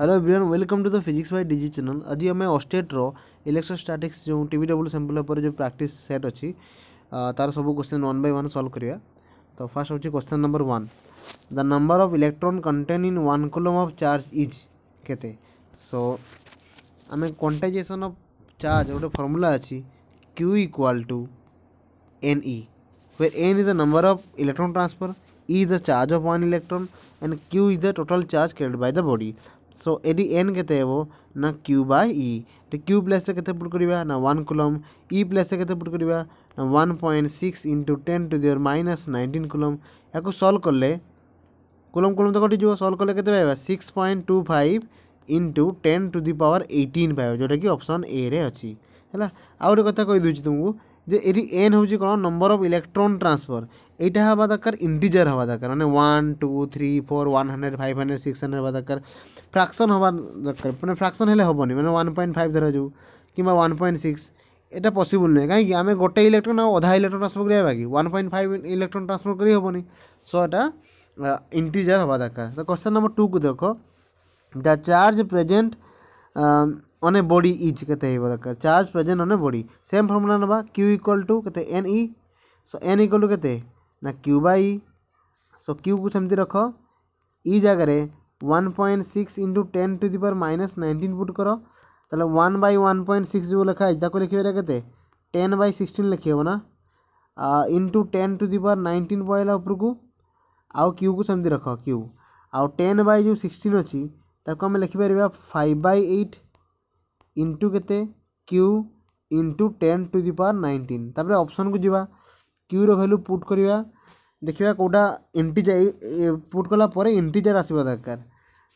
Hello everyone welcome to the physics by digi channel आज आम अस्टेट्र इलेक्ट्रोस्टाटिक्स जो टीवी डब्ल्यू सैम्पल पर जो प्राक्टिस सेट अच्छी तार सब question one by one solve करा तो फास्ट हूँ question number one the number of electron contain in one coulomb of charge is के सो आम क्वांटाइजेसन अफ चार्ज गोटे फर्मूला अच्छी Q equal to N E where n is the number of electron transfer e is the charge of one electron and q is the total charge carried by the body so এটি N কেতে হব না Q by ই তো Q প্লেসে কেতে put করা না one coulomb ই প্লেসে কেতে পুট করা না one point six into ten to the power minus nineteen coulomb ইয়াকু সল্ভ কলে কুলম কুলম তো কটিযোগ সল্ভ কলে কেতে পাইবা six point two five into ten to the power eighteen পাইবা যেটাকি অপসন এ রে অছি হ্যাঁ আউ গোটে কথা কইদেছি তুমি যে এটি এন হচ্ছে কোণ নম্বর অফ ইলেকট্রন ট্রান্সফর यहाँ हाँ दरकार इंटीजर हाँ दरकार मैंने one two three four one hundred five hundred six hundred हवा दरकार फ्राक्सन हवा दरकार मैंने फ्राक्सन हेल्ले हेनी मैंने वन पॉइंट फाइव जाऊ कि वन पॉइंट सिक्स एटा पसिबुल नुहे कहीं आम गोटे इलेक्ट्रोन आधा इलेक्ट्रोन ट्रांसफर करा बाकी one point five electron transfer कर सो एटा इंटीजर हवा दरकार तो क्वेश्चन नंबर टू को देख द चार्ज प्रेजेन्ट अने बड़ी इज के दरकार चार्ज प्रेजेन्ट अने बड़ी सेम फर्मुला ना क्यू इक्वल टू के N E so N equal to के ना क्यू बाई सो क्यू को सेमती रख ଇ ଜାଗାରେ one point six into ten to the power minus nineteen put କର ତାହେଲେ one by one point six ଯେଉଁ ଲେଖା ହେଇଛି ତାକୁ ଲେଖିପାରିବା କେତେ ଟେନ୍ ବାଇ ସିକ୍ସଟିନ୍ ଲେଖିହେବ ନା into ten to the power nineteen ପଳେଇଲା ଉପରକୁ ଆଉ କ୍ୟୁକୁ ସେମିତି ରଖ କ୍ୟୁ ଆଉ ଟେନ୍ ବାଇ ଯେଉଁ ସିକ୍ସଟିନ୍ ଅଛି ତାକୁ ଆମେ ଲେଖିପାରିବା ଫାଇଭ୍ ବାଇ ଏଇଟ୍ ଇଣ୍ଟୁ କେତେ Q into ten to the power nineteen ତାପରେ ଅପସନ୍କୁ ଯିବା କ୍ୟୁର ଭ୍ୟାଲୁ ପୁଟ୍ କରିବା ଦେଖିବା କେଉଁଟା ଇଣ୍ଟିଜର୍ ପୁଟ୍ କଲା ପରେ ଇଣ୍ଟିଜର୍ ଆସିବା ଦରକାର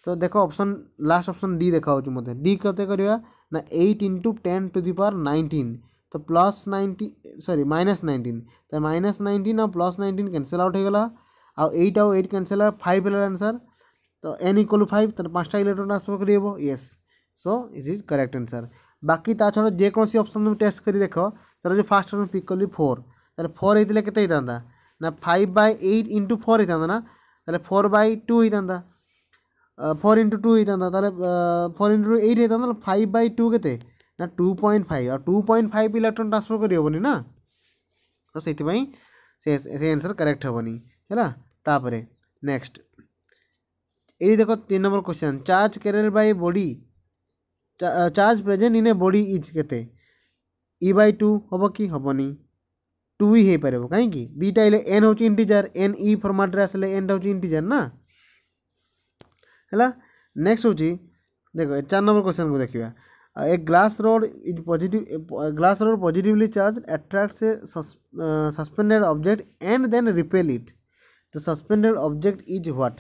ତ ଦେଖ ଅପସନ୍ ଲାଷ୍ଟ ଅପସନ୍ ଡି ଦେଖାହେଉଛି ମୋତେ ଡି କେତେ କରିବା ନା eight into ten to the power nineteen ତ plus ninety sorry minus nineteen ତ ମାଇନସ୍ ନାଇଣ୍ଟିନ୍ ଆଉ ପ୍ଲସ୍ ନାଇଣ୍ଟିନ୍ କ୍ୟାନସେଲ୍ ଆଉଟ୍ ହୋଇଗଲା ଆଉ ଏଇଟ୍ ଆଉ ଏଇଟ୍ କ୍ୟାନସେଲ୍ ଫାଇଭ୍ ହେଲା ଆନ୍ସର୍ ତ ଏନ୍ ଇକ୍ୱାଲ୍ ଫାଇଭ୍ ତାର ପାଞ୍ଚଟା ଇଲେକ୍ଟ୍ରନ୍ ଆସିବ କରି ହେବ yes so is is correct answer ବାକି ତା ଛଡ଼ା ଯେକୌଣସି ଅପସନ୍ ତୁମେ ଟେଷ୍ଟ କରି ଦେଖ ତାର ଯେଉଁ ଫାର୍ଷ୍ଟ ଅପସନ୍ ପିକ୍ କଲି ଫୋର୍ ତାହେଲେ ଫୋର୍ ହେଇଥିଲେ କେତେ ହେଇଥାନ୍ତା నా five by eight into four అవుతుందనా তাহলে ফোর বাই টু হইতান্তা ফোর ইন্টু টু হইতান্তা তাহলে ফোর ইন্টু টু এইট হইতান্তা ফাইভ বাই টু কেতে না টু পয়েন্ট ফাইভ আর two point five electron transfer করি হবনি না তো সেইপাই সে সে আনসার করেক্ট হবনি হল তাপরে নেক্সট এই দেখো তিন নম্বর question charge carrier by body charge present in a body is কেতে ই বাই টু হব কি হবনি ଟୁ ହିଁ ହେଇପାରିବ कहीं दुटा एन ଏନ୍ ହେଉଛି एन इ फर्माट्रे ଫର୍ମାଟ୍ରେ एन ଏନ୍ଟା ना है नेक्स्ट हूँ देख ହେଉଛି चार नंबर क्वेश्चन को देखा a glass rod is positive glass rod positively charge attracts a suspended object and then repel it the suspended object is what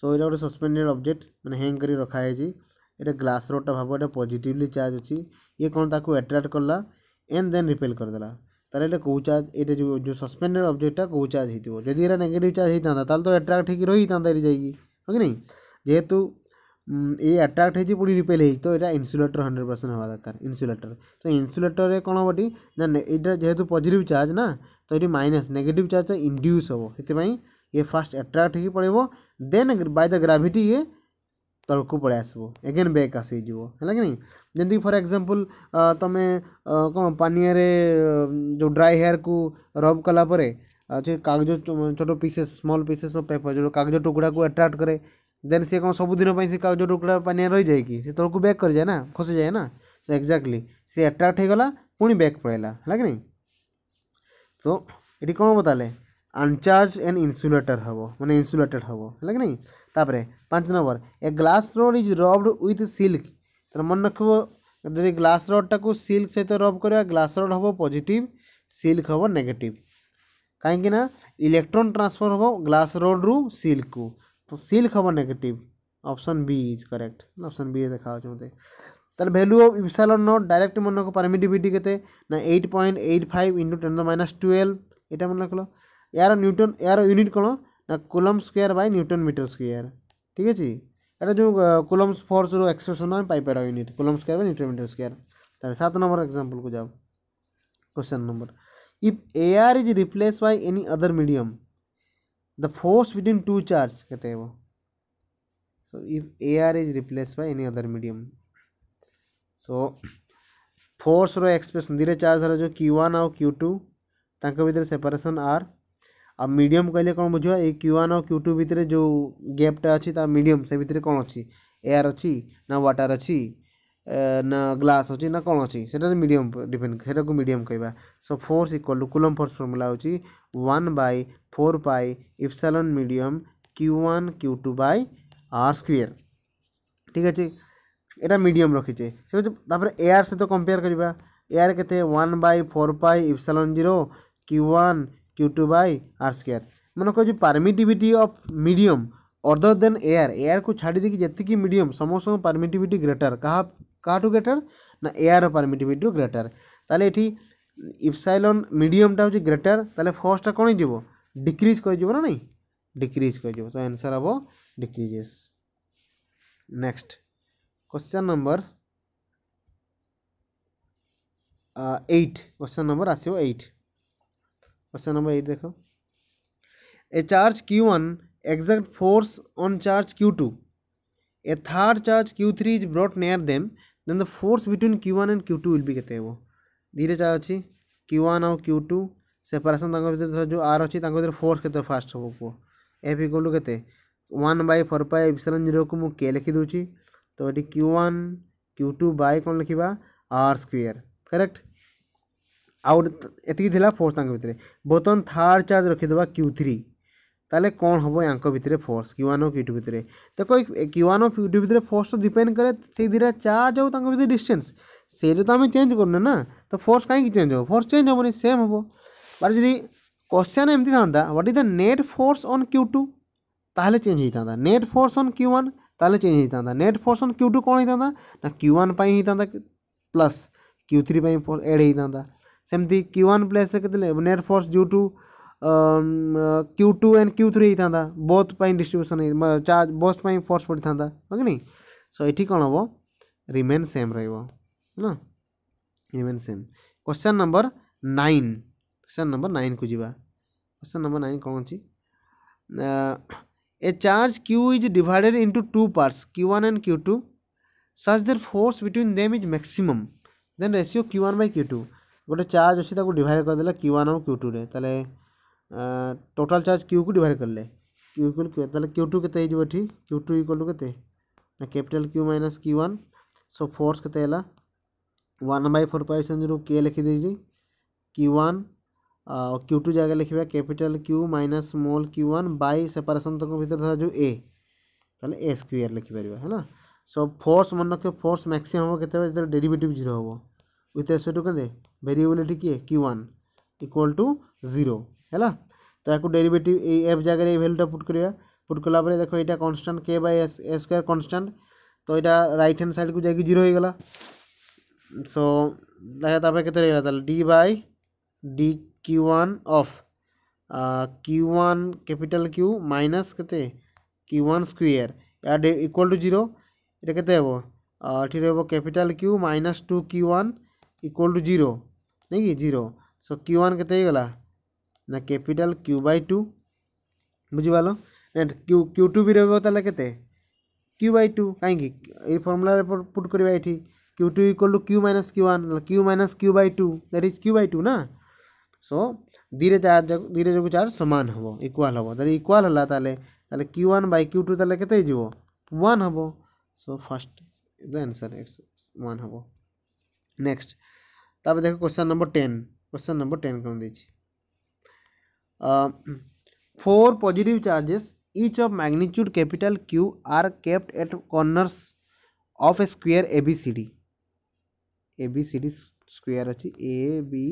so ये गोटे सस्पेंडेड ऑब्जेक्ट मैंने हैंग कर रखाई ये ग्लास रोडटा भाव ये चार्ज अच्छी ये कौन ताकू अट्राक्ट कला एंड देन रिपेल करदेला તલે કોચાર્જ એટા જો જો સસ્પેન્ડર ઓબ્જેક્ટ આ કોચાર્જ હી થે જો દે નેગેટિવ ચાર્જ હી થા તાલ તો એટract હી રોહી થા દરી જાયગી હો કે નહીં જેતુ એ એટract હી પડી રિપેલ હી તો એ ઇન્સ્યુલેટર 100% હોવા દકર ઇન્સ્યુલેટર તો ઇન્સ્યુલેટર કોણ હોટી ધેન એટા જેતુ પોઝિટિવ ચાર્જ ના તો એરી માઈનસ નેગેટિવ ચાર્જ ઇન્ડ્યુસ હો હિતે ભાઈ એ ફર્સ્ટ એટract હી પડેબો ધેન બાય ધ ગ્રેવિટી એ तल को पलैसब एगेन बेक आसीजो है जमी फर एक्जामपल तुम्हें कौन पानी रे जो ड्राई हेयर को रब कला कागज छोट पीसे स्मल पीसे पेपर जो कागज टुकड़ा को अट्राक्ट कै दे कौन सबुदी से कागज टुकड़ा पानी रही जाए कि तल को बेक कर जाए ना खसी जाए ना सो एक्जाक्टली सी अट्राक्ट हो गला पुणी बेक पड़ेगा है कि नहीं सो ये कौन बताले अनचार्ज एंड इनसुलेटर हे मैंने इनसुलेटेड हे है कि नहीं ତାପରେ ପାଞ୍ଚ number a glass rod is rubbed with silk ତାହେଲେ ମନେ ରଖିବ ଯଦି ଗ୍ଲାସ୍ ରଡ୍ଟାକୁ ସିଲ୍କ ସହିତ ରବ୍ କରିବା ଗ୍ଲାସ୍ ରଡ୍ ହେବ ପଜିଟିଭ୍ ସିଲ୍କ ହେବ ନେଗେଟିଭ୍ କାହିଁକି ନା ଇଲେକ୍ଟ୍ରନ୍ ଟ୍ରାନ୍ସଫର୍ ହେବ ଗ୍ଲାସ୍ ରଡ୍ରୁ ସିଲ୍କକୁ ତ ସିଲ୍କ ହେବ negative option B is correct option B ଦେଖାହେଉଛି ମୋତେ ତାହେଲେ value of epsilon not direct ମନେ ରଖ ପରମିଟିଭିଟି କେତେ ନା eight point eight five into ten the minus twelve ଏଇଟା ମନେ ରଖିଲ ଏହାର ନ୍ୟୁଟନ୍ ଏହାର ୟୁନିଟ୍ କ'ଣ coulomb square newton metre square ठीक है यहाँ जो कुलम फोर्स एक्सप्रेसन आम पाइप unit coulomb square newton metre square सत नंबर एक्जामपल को जाओ question number if air is replace by any other medium the force between two charge के so if air is replace by any other medium so force रो expression धीरे charge जो Q one आउ Q two तक भितर separation are ଆଉ medium କହିଲେ କ'ଣ ବୁଝିବା ଏଇ କ୍ୟୁ ୱାନ୍ ଆଉ କ୍ୟୁ ଟୁ ଭିତରେ ଯେଉଁ ଗ୍ୟାପ୍ଟା ଅଛି ତା ମିଡ଼ିୟମ୍ ସେ ଭିତରେ କ'ଣ ଅଛି ଏୟାର୍ ଅଛି ନା ୱାଟର୍ ଅଛି ନା ଗ୍ଲାସ୍ ଅଛି ନା କ'ଣ ଅଛି ସେଇଟା ମିଡ଼ିୟମ୍ ଡିପେଣ୍ଡ ସେଇଟାକୁ ମିଡ଼ିୟମ୍ କହିବା so force equal to coulomb force formula ହେଉଛି one by four by epsilon medium Q one Q two by R square ଠିକ୍ ଅଛି ଏଇଟା ମିଡ଼ିୟମ୍ ରଖିଛେ ସେ ତାପରେ ଏୟାର୍ ସହିତ କମ୍ପେୟାର୍ କରିବା ଏୟାର୍ କେତେ one by four by epsilon zero Q one Q two by R square मनक permittivity of medium other than air air को छाड़ देखिए जितकी मीडियम समस्त पार्मिटिट ग्रेटर क्या क्या ग्रेटर ना एयर पार्मिटिट ग्रेटर तेल ये इफसाइलन मीडियमटा हो ग्रेटर तेल फर्स्ट कौन हो डिक्रीज कर ना डिक्रीज कर आंसर हम decreases next question number eight question number आसो एट क्वेश्चन नंबर एट देखो a charge Q one exact force on charge Q two a third charge Q three is brought near them then the force between Q one and Q two will भी कहते हैं धीरे charge अच्छी Q one आउ Q two separation जो R अच्छी भितर force कहते फास्ट हम कह एफ इक्वल टू के one by four pi seven zero को मुझे के लिखी दूसरी तो ये Q one Q two by कौन लिखा आर स्क्वेयर करेक्ट ଆଉ ଏତିକି ଥିଲା ଫୋର୍ସ ତାଙ୍କ ଭିତରେ ବର୍ତ୍ତମାନ ଥାର୍ଡ଼ ଚାର୍ଜ ରଖିଦେବା କ୍ୟୁ ଥ୍ରୀ ତାହେଲେ କ'ଣ ହେବ ୟାଙ୍କ ଭିତରେ ଫୋର୍ସ କ୍ୟୁ ୱାନ୍ ଆଉ କ୍ୟୁ ଟୁ ଭିତରେ ଦେଖ କ୍ୟୁ ୱାନ୍ ଆଉ କ୍ୟୁ ଟୁ ଭିତରେ ଫୋର୍ସ ତ ଡିପେଣ୍ଡ କରେ ସେଇ ଦୁଇଟା ଚାର୍ଜ ଆଉ ତାଙ୍କ ଭିତରେ ଡିଷ୍ଟାନ୍ସ ସେଇଟା ତ ଆମେ ଚେଞ୍ଜ କରୁନେ ନା ତ ଫୋର୍ସ କାହିଁକି ଚେଞ୍ଜ ହେବ ଫୋର୍ସ ଚେଞ୍ଜ ହେବନି ସେମ୍ ହେବ ବାଟ ଯଦି क्वेश्चन एमती था what is the net force on Q two ताल चेंज होता था net force on Q one ताल चेंज होता था net force on Q two कौन होता ना क्यू वन होता प्लस क्यू थ्री एड होता सेमती Q one plus net force जू two Q two and Q three होता है बहुत चार्ज बस फोर्स पड़ी था नहीं सो ये कौन हम रिमेन सेम रही है ना remain same question number nine question number nine को जी क्वेश्चन नंबर नाइन कौन अच्छी a charge Q is divided into two parts Q one and Q two such there force between them is maximum then ratio Q one by Q two गोटे charge अच्छे divide करदे Q one आउ Q two तेज़े total charge Q को divide कले Q Q तेल Q two के q two equal to के capital Q minus Q one so force K one by four pi जो के लिखीदे क्यू वन क्यू टू जगह लिखा capital Q minus small Q one by separation तक भर धर जो ए तेल ए स्क्यूर लिखिपर है सो फोर्स मन रख फोर्स मैक्सीम हम के डेरीवेटिव जीरो हम with ରେସିଓ କେତେ ଭେରିଏବିଲିଟି କିଏ କି ୱାନ୍ ଇକ୍ୱାଲ୍ ଟୁ ଜିରୋ ହେଲା ତାକୁ ଡେରିଭେଟିଭ୍ ଏଇ ଏଫ୍ ଜାଗାରେ ଏଇ ଭ୍ୟାଲୁଟା ପୁଟ୍ କରିବା ପୁଟ୍ କଲାପରେ ଦେଖ ଏଇଟା constant K by S A square constant ତ ଏଇଟା ରାଇଟ୍ ହ୍ୟାଣ୍ଡ ସାଇଡ଼କୁ ଯାଇକି ଜିରୋ ହେଇଗଲା ସୋ ଦେଖ ତାପରେ କେତେ ରହିଗଲା ତାହେଲେ D by D Q one of Q one capital Q minus କେତେ କ୍ୟୁ ୱାନ୍ ସ୍କୋୟାର ଏହା ଇକ୍ୱାଲ୍ ଟୁ ଜିରୋ এটা কেতে হব এটি রহব capital Q minus two Q one equal to zero नहीं कि जीरो सो क्यू वन के गला ना कैपिटाल क्यू बै टू बुझीपाल क्यू क्यू टू भी रोले के क्यू बै टू कहीं फर्मूल पुट करवा ये Q two equal to Q minus Q one Q minus Q by two that is Q by two ना सो धीरे चार्ज धीरे जो चार्ज सामान हम इक्वाल हम जब इक्वाल है Q one by Q two तेल के वन हम so first the answer X one हम नेक्स्ट तब देखो question number ten question number ten कौन they four positive charges each of magnitude capital Q are kept at corners of a square A B C D A B C D square अच्छी A B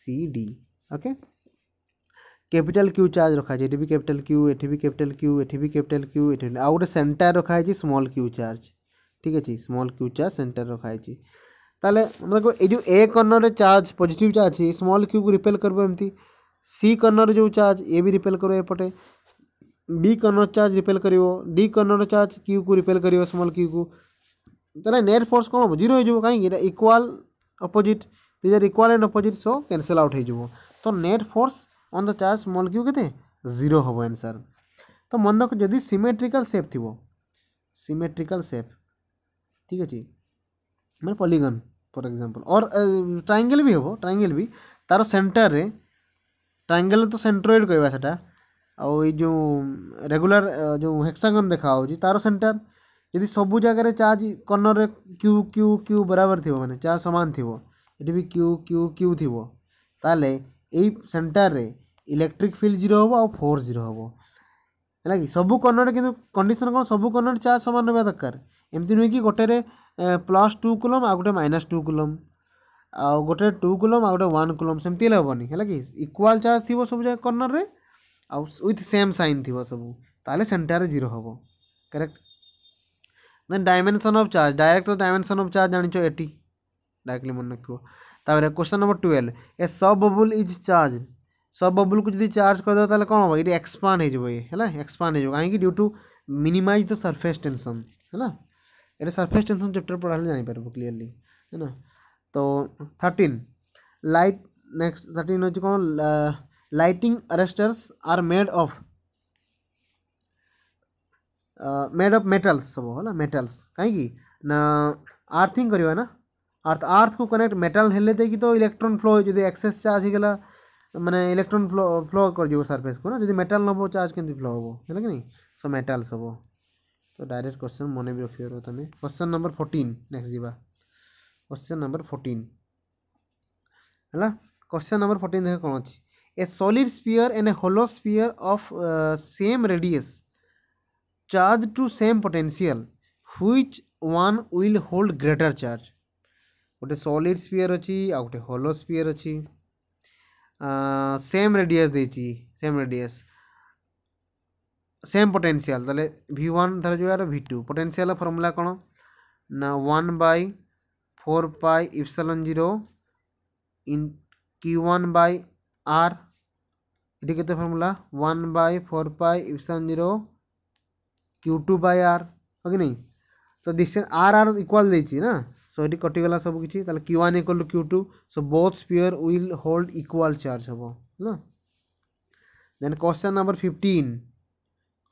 C D okay capital Q charge रखा है ये भी capital Q ये भी capital Q ये भी capital Q ये आउ गोटे सेंटर रखा है स्मॉल क्यू चार्ज ठीक अच्छे स्मॉल क्यू चार्ज सेंटर रखा है तेल मतलब देखो ये जो ए कर्णर में charge positive charge small Q को रिपेल कर सी कर्णर जो चार्ज ये भी रिपेल कर पटे बी कर्णर चार्ज रिपेल कर डी कर्णर चार्ज क्यू को रिपेल कर स्मल क्यू को तेल नेट फोर्स कौन हो जीरो कहीं equal opposite these are equal and opposite so cancel out हो तो net force on the charge small Q के जीरो हम एनसर तो मन रख जदि सीमेट्रिकाल सेप थी सीमेट्रिकाल सेप ठीक अच्छे मैं पलिगन फर एक्जामपल और ट्राइंगेल भी हम ट्राइंगेल भी तार सेन्टर में ट्राइंगेल तो सेन्ट्रोइड कह से जो रेगुलर जो हेक्सागन देखा तार सेन्टर यदि सब जगार चार्ज कर्णर में क्यू क्यू क्यू बराबर थी मैंने चार्ज सामान थी ये भी क्यू क्यू क्यू थी तेल यही सेन्टर में इलेक्ट्रिक फिल्ड जीरो हे आ फोर जीरो हे ହେଲା କି ସବୁ କର୍ଣ୍ଣରେ କିନ୍ତୁ କଣ୍ଡିସନ୍ କ'ଣ ସବୁ କର୍ଣ୍ଣରେ ଚାର୍ଜ ସମାନ ରହିବା ଦରକାର ଏମିତି ନୁହେଁ କି ଗୋଟେରେ ପ୍ଲସ୍ ଟୁ କୁଲମ୍ ଆଉ ଗୋଟେ ମାଇନସ୍ ଟୁ କୁଲମ୍ ଆଉ ଗୋଟେ ଟୁ କୁଲମ୍ ଆଉ ଗୋଟେ ୱାନ୍ କୁଲମ୍ ସେମିତି ହେଲେ ହେବନି ହେଲା କି ଇକ୍ୱାଲ୍ ଚାର୍ଜ ଥିବ ସବୁ ଯାକ କର୍ଣ୍ଣରରେ ଆଉ ୱିଥ୍ ସେମ୍ ସାଇନ୍ ଥିବ ସବୁ ତାହେଲେ ସେଣ୍ଟାରେ ଜିରୋ ହେବ correct then dimension of charge director dimension of charge ଜାଣିଛ ଏଟି ଡାଇରେକ୍ଟଲି ମନେ ରଖିବ ତାପରେ question number twelve a soap bubble is charge soap bubble को चार्ज करदे ताले कौन हम ये एक्सपांड होगा ये हो कहीं due to minimize the surface tension है ये सरफेस टेंशन चैप्टर पढ़ा जापर क्लीयरली है ना तो थर्टिन लाइट नेक्स्ट थर्टिन हो कौन lighting arresters are made of made of metals सब है मेटल्स कहीं ना आर्थिंग करवा ना आर्थ आर्थ को कनेक्ट मेटल हेले देखिए तो इलेक्ट्रोन फ्लो जो एक्सेस चार्ज होगा मैंने इलेक्ट्रोन फ्लो फ्लो कर सर्फेस को ना जब मेटाल नब चार्ज के फ्लो हे बुझे कि नहीं सो मेटाल सब तो डायरेक्ट क्वेश्चन मन भी रखी पार तुम क्वेश्चन नंबर फोर्टीन नेक्स्ट जीवा क्वेश्चन नंबर फोर्टीन है क्वेश्चन नंबर फोर्टिन देख कौन अच्छी a solid sphere and a hollow sphere of same radius charge to same potential which one will hold greater charge गोटे सलीड स्पीयर अच्छी आ गए hollow sphere अच्छी same radius same radius same potential V one धर जो V two पोटेनसीआल formula कौन ना one by four pi epsilon zero in q one by r ये के formula one by four pi epsilon zero q two by r okay नहीं तो distance are are equal देना सो ये कटिगला କିଛି q one one two Q two so both sphere will hold equal charge charge है ହେଲା then question number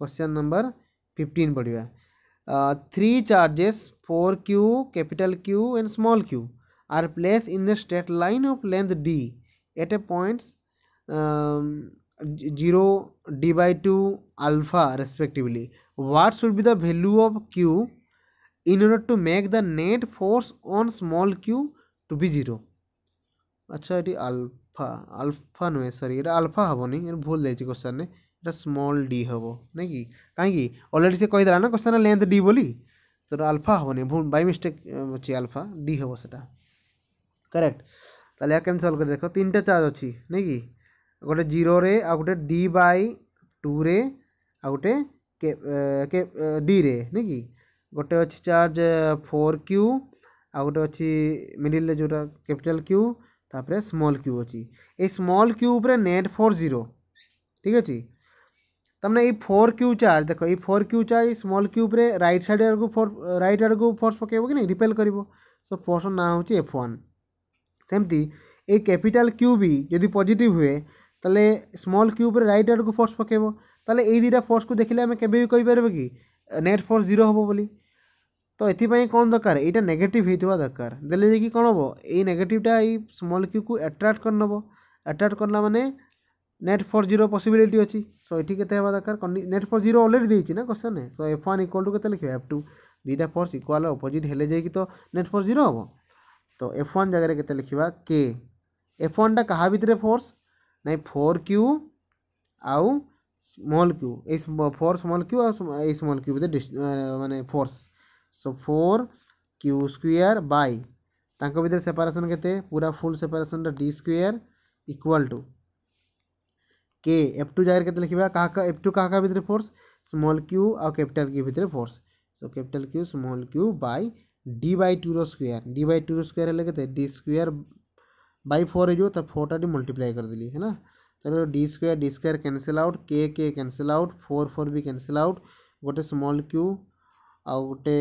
question number fifteen पढ़ा three charges four q capital q and small q are place in the straight line of length d at a points zero d by two alpha respectively what should be the value of q in order to make the net force on small q to be zero আচ্ছা এটি alpha alpha নুহে sorry এটা alpha হবনি এটা ভুল দিয়েছি কোশ্চেনে এটা স্মল ডি হব নাকি কাହିଁକି অলরেডি সে কইদেলা না কোশ্চেন লেন্থ ডি বলি তো আলফা হবনি ভুল বাই মিস্টেক হচ্ছে আলফা ডি হব সেটা করেক্ট তাহলে কেমন সলভ করে দেখ তিনটা চার্জ অছি নাকি গোটে জিরোরে আউ গোটে ডি বাই টুরে আউ গোটে কে ডি রে নাকি गोटे अच्छे चार्ज फोर क्यू आ गोटे अच्छे मिडिल जो कैपिटल क्यू तापर स्मल क्यू अच्छी स्मल क्यू उपरे नेट फोर जीरो ठीक अच्छे तमें ये फोर क्यू चार्ज देख य four q charge small q उपरे रईट सैड आड़ फोर रईट आड़ फोर्स पक रिपेल कर सो फोर्स ना हूँ एफ ओन सेमती कैपिटाल क्यू भी जदि पजिट हुए तो स्मल क्यू उपरे रईट आड़ फोर्स पकेब तेल ये दुटा फोर्स को देखे आम के कहपर कि नेट फोर्स जीरो हम बोली ତ ଏଥିପାଇଁ କ'ଣ ଦରକାର ଏଇଟା ନେଗେଟିଭ୍ ହେଇଥିବା ଦରକାର ଦେଲେ ଯାଇକି କ'ଣ ହେବ ଏଇ ନେଗେଟିଭ୍ଟା ଏଇ ସ୍ମଲ୍ କ୍ୟୁକୁ ଆଟ୍ରାକ୍ଟ କରିନେବ ଆଟ୍ରାକ୍ଟ କଲା ମାନେ ନେଟ୍ ଫର୍ ଜିରୋ ପସିବିଲିଟି ଅଛି ସୋ ଏଠି କେତେ ହେବା ଦରକାର ନେଟ୍ ଫର୍ ଜିରୋ ଅଲରେଡ଼ି ଦେଇଛି ନା question so F one equal to କେତେ ଲେଖିବା ଏଫ୍ ଟୁ ଦୁଇଟା ଫୋର୍ସ ଇକ୍ୱାଲ୍ ଅପୋଜିଟ୍ ହେଲେ ଯାଇକି ତ ନେଟ୍ ଫର୍ ଜିରୋ ହେବ ତ ଏଫ୍ ୱାନ୍ ଜାଗାରେ କେତେ ଲେଖିବା କେ ଏଫ୍ ୱାନ୍ଟା କାହା ଭିତରେ ଫୋର୍ସ ନାଇଁ ଫୋର୍ କ୍ୟୁ ଆଉ ସ୍ମଲ୍ କ୍ୟୁ ଏଇ ଫୋର୍ ସ୍ମଲ୍ କ୍ୟୁ ଆଉ ଏଇ ସ୍ମଲ୍ କ୍ୟୁ ଭିତରେ ମାନେ force so four q square between separation के पूरा full separation d square equal to के एफ टू जगह के लिखा क्या एफ टू क्या क्या भितर फोर्स स्मल क्यू आ कैपिटाल क्यू भितर force so capital q small q by d by two square d by two square है कैसे डी स्क्र बै फोर हो फोर टाइम मल्टीप्लाई करदेली है ना तर d square d square cancel out के के कैनसल आउट फोर फोर भी कैनसल आउट गोटे स्मल क्यू आ गोटे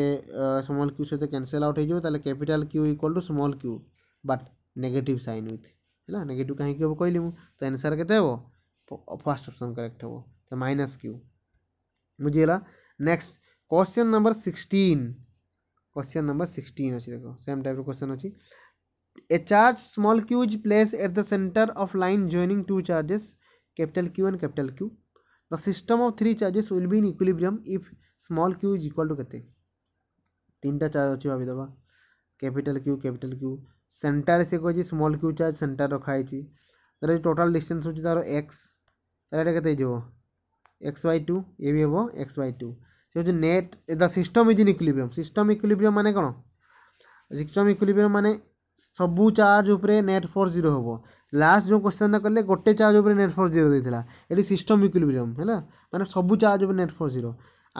स्मल क्यू सहित कैनसल आउट हो capital q equal to small q but negative sign ओथ है नेगेटिव कहीं कहली तो एनसर के फास्ट अप्सन कैरेक्ट हे तो माइनस क्यू बुझेगा next question number sixteen question number sixteen अच्छे देख सेम टाइप क्वेश्चन अच्छी a charge small q's place at the centre of line joining two charges capital q and capital q The system of three charges will be in equilibrium if small q is equal to কেতে তিনটা charge অছি ভাবি দেবা capital Q capital Q সেন্টারে সে কইছি small Q charge centre রাখা হইছি তাহলে টোটাল ডিসটেন্স হচ্ছে তার এক্স তাহলে এটা কেতে যাব x by two A B হব এক্স বাই টু সে হচ্ছে net the system is in equilibrium system equilibrium মানে কোণ সিস্টম ইকুইলিব্রিয়াম মানে ସବୁ ଚାର୍ଜ ଉପରେ ନେଟ୍ ଫୋର୍ସ ଜିରୋ ହେବ ଲାଷ୍ଟ ଯେଉଁ କ୍ୱେଶ୍ଚନଟା କଲେ ଗୋଟେ ଚାର୍ଜ ଉପରେ ନେଟ୍ ଫୋର୍ସ ଜିରୋ ଦେଇଥିଲା ଏଠି ସିଷ୍ଟମ୍ ଇକ୍ୱିଲିବ୍ରିୟମ୍ ହେଲା ମାନେ ସବୁ ଚାର୍ଜ ଉପରେ ନେଟ୍ ଫୋର୍ସ ଜିରୋ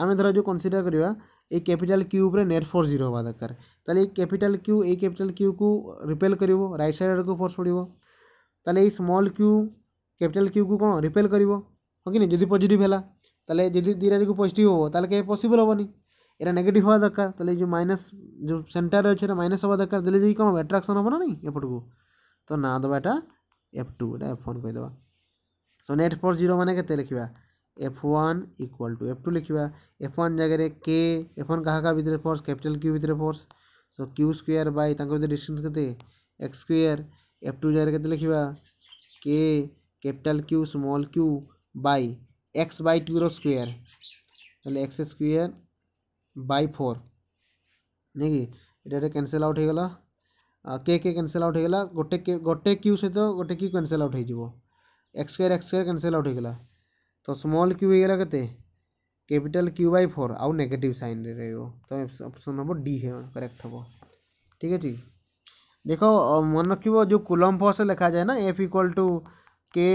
ଆମେ ଧର ଯେଉଁ କନସିଡ଼ର କରିବା ଏଇ କ୍ୟାପିଟାଲ୍ କ୍ୟୁ ଉପରେ ନେଟ୍ ଫୋର୍ସ ଜିରୋ ହେବା ଦରକାର ତାହେଲେ ଏଇ କ୍ୟାପିଟାଲ୍ କ୍ୟୁ ଏଇ କ୍ୟାପିଟାଲ୍ କ୍ୟୁକୁ ରିପେଲ୍ କରିବ ରାଇଟ୍ ସାଇଡ଼୍ ଆଡ଼କୁ ଫୋର୍ସ ପଡ଼ିବ ତାହେଲେ ଏଇ ସ୍ମଲ୍ କ୍ୟୁ କ୍ୟାପିଟାଲ୍ କ୍ୟୁକୁ କ'ଣ ରିପେଲ୍ କରିବ ହଁ କି ନାହିଁ ଯଦି ପଜିଟିଭ୍ ହେଲା ତାହେଲେ ଯଦି ଦୁଇଟା ଯଦି ପଜିଟିଭ୍ ହେବ ତାହେଲେ କେବେ ପସିବଲ୍ ହେବନି यहाँ नेगेटिव हाँ दरकार जो माइनस जो सेन्टर अच्छे माइनस हवा दरकार देखिए कौन एट्राक्शन हम ना नहींपट को तो ना दबा एटा एफ टू एफ वन कहीदे सो नेट फोर जीरो मैंने के लिखा F one equal to F two लिखा एफ वन जगह के एफ वन क्या क्या भितर फोर्स कैपिटल क्यू भितर force so q square by distance के एक्स स्क्र एफ टू जगह के लिखा के capital q small q by x by two रो square x square by four नहीं कि यहाँ कैनसल आउट होगा के के कैनसल आउट होगा गोटे गोटे क्यू सहित तो गोटे क्यू कैनसल आउट हो एक्सक्वेयर एक्सक्वेयर कैनसल आउट होगा तो स्मल क्यू होगा कैसे कैपिटल क्यू बै फोर आउ नेगेट सैन रपसन हम डी करेक्ट हम ठीक है देख मन रखिए जो कुलम फोर्स लिखा जाए ना एफ इक्वाल टू के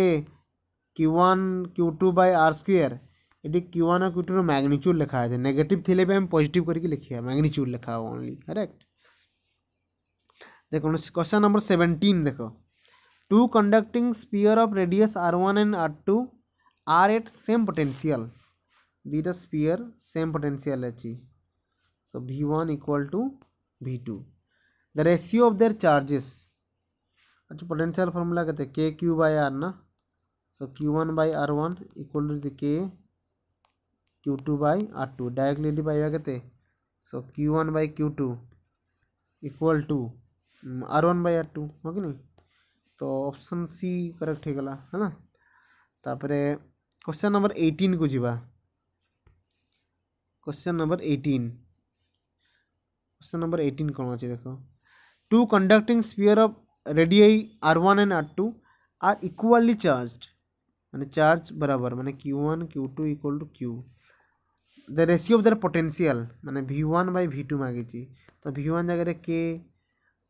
q one Q two by r square ये क्यू वन और क्यू टूर मैग्नीच्यूड लिखा है नेगेटिव थी आम पजिट पॉजिटिव करके लिखी लिखा है ओनली करेक्ट देखो क्वेश्चन नंबर सेवेन्टीन देख two conducting sphere of radius r one and r two are at same potential दुटा स्पीयर सेम पोटेंशियल अच्छी so V one equal to V two the ratio of their charges अच्छा potential formula k q by r ना so q one by r one equal to the k q two by r two directly लिखी पाइबा के सो Q one by Q two equal to r one by r two हो कि नहीं तो option C correct होगा है ना तापर क्वेश्चन नंबर एटीन को जी question number eighteen question number eighteen कौन अच्छे देख two conducting sphere of radii r one and r two are equally charge मैंने चार्ज बराबर मैंने q one Q two equal to q the ratio of their potential मैंने V one by V two मागिची तो V one जगह के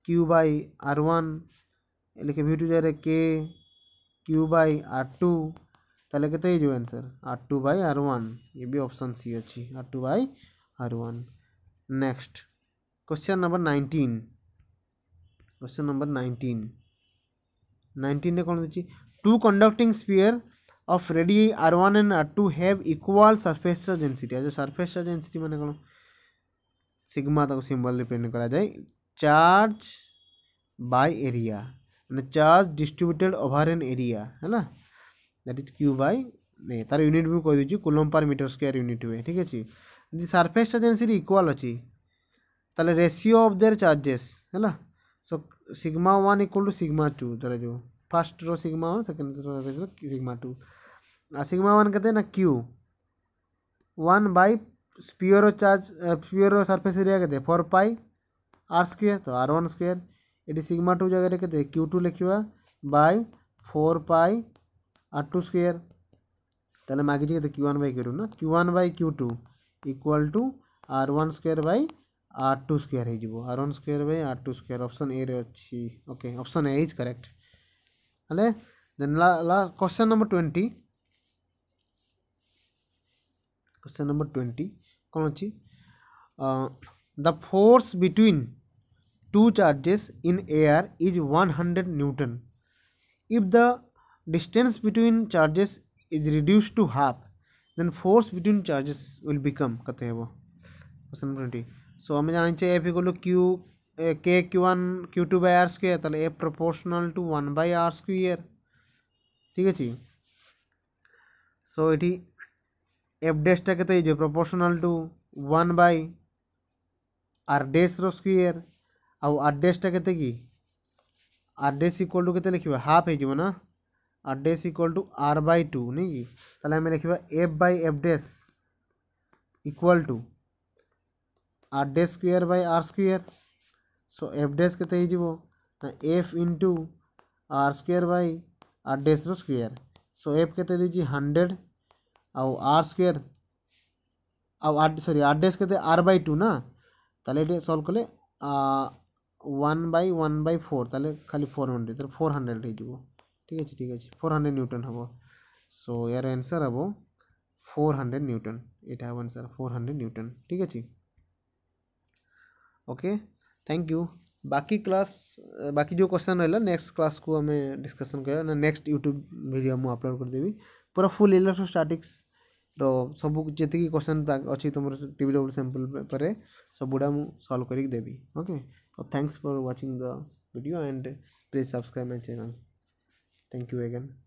q by our own लिखे V two जगह के क्यू बै आर टू তাহলে কেতে হয়ে যাবে answer r two by r one a b option c অছি r two by r one next question number nineteen question number nineteen নাইনটিনে কোণ দিচ্ছি two conducting sphere of radii R1 and R2 have equal surface charge density. as a surface charge density mane kon sigma ta symbol le print kara jai charge by area and charge distributed over an area है ना that is q by ne tar unit bhi कह दूसरी coulomb per meter square unit हुए thik achi the surface charge density equal achi tale ratio of their charges है ना so sigma one equal to sigma two धरा जो first row sigma one second row sigma two sigma one कहते हैं ना Q one by प्योरो charge प्योरो surface area कहते हैं फोर पाई आर स्क्वेयर तो आर वन स्क्वेयर ये सिग्मा टू जगह कहते तो हैं क्यू टू लिखा by four pi r two square तेल मागिजे कहते क्यू तो वन बै क्यू टू ना Q one by Q two equal to r one square by r two square r one square by r two square option a रे अच्छी okay option a is correct हेल्ला ला question number twenty question number twenty कौन अच्छी the force between two charges in air is one hundred newton if the distance between charges is reduce to half then force between charges will become कहते हैं वो question number twenty so हमें जाना चाहिए F equal to q k q one Q two by r square तो a proportional to one by r square ठीक अच्छे सो ये एफ डेसटा के प्रपोर्शनाल टू वन बर डेस आउ आर डेसटा के आर डे इक्वाल टू के लिखा हाफ हो ना आर डे equal to r by two नहीं कि आम लिखा F by F dash equal to r डे square by r square so F dash के F into r square by r dash रक्र सो एफ के hundred r square r sorry r डे कहते आर बै टू ना तेल solve कले one by one by four तेल खाली फोर हंड्रेड तर फोर हंड्रेड हो ठीक अच्छे ठीक अच्छे फोर हंड्रेड न्यूटन हम सो यार आंसर हम फोर हंड्रेड न्यूटन ये हम आंसर फोर हंड्रेड न्यूटन ठीक अच्छे ओके थैंक यू बाकी क्लास बाकी जो क्वेश्चन रहा नेक्स्ट क्लास को हमें डिस्कशन कर ना नेक्स्ट यूट्यूब भिडियो मुझलोड करदेवी पूरा फुल इलेक्ट्रोस्टाटिक्स रब जी क्वेश्चन अच्छी तुम टी डब्ल्यू सैंपल पेपर में सबूटा मुझे सल्व कर देवी ओके तो thanks for watching the video and please subscribe my channel thank you again